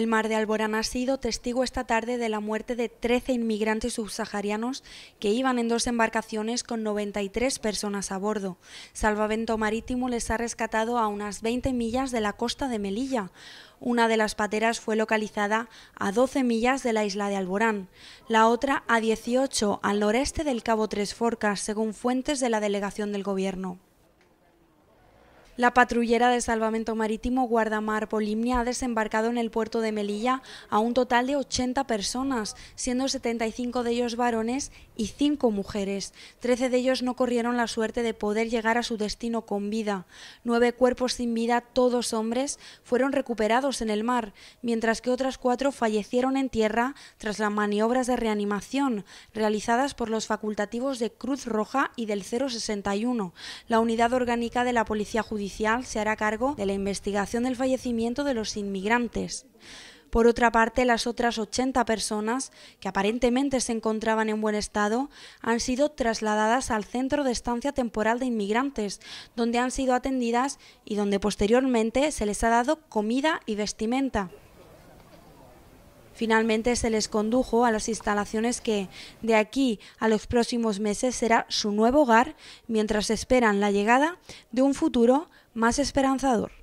El mar de Alborán ha sido testigo esta tarde de la muerte de 13 inmigrantes subsaharianos que iban en dos embarcaciones con 93 personas a bordo. Salvamento Marítimo les ha rescatado a unas 20 millas de la costa de Melilla. Una de las pateras fue localizada a 12 millas de la isla de Alborán, la otra a 18 al noreste del Cabo Tres Forcas, según fuentes de la delegación del Gobierno. La patrullera de salvamento marítimo Guardamar Polimnia ha desembarcado en el puerto de Melilla a un total de 80 personas, siendo 75 de ellos varones y 5 mujeres. 13 de ellos no corrieron la suerte de poder llegar a su destino con vida. Nueve cuerpos sin vida, todos hombres, fueron recuperados en el mar, mientras que otras cuatro fallecieron en tierra tras las maniobras de reanimación realizadas por los facultativos de Cruz Roja y del 061, la unidad orgánica de la Policía Judicial se hará cargo de la investigación del fallecimiento de los inmigrantes. Por otra parte, las otras 80 personas, que aparentemente se encontraban en buen estado, han sido trasladadas al Centro de Estancia Temporal de Inmigrantes, donde han sido atendidas y donde posteriormente se les ha dado comida y vestimenta. Finalmente se les condujo a las instalaciones que de aquí a los próximos meses será su nuevo hogar mientras esperan la llegada de un futuro más esperanzador.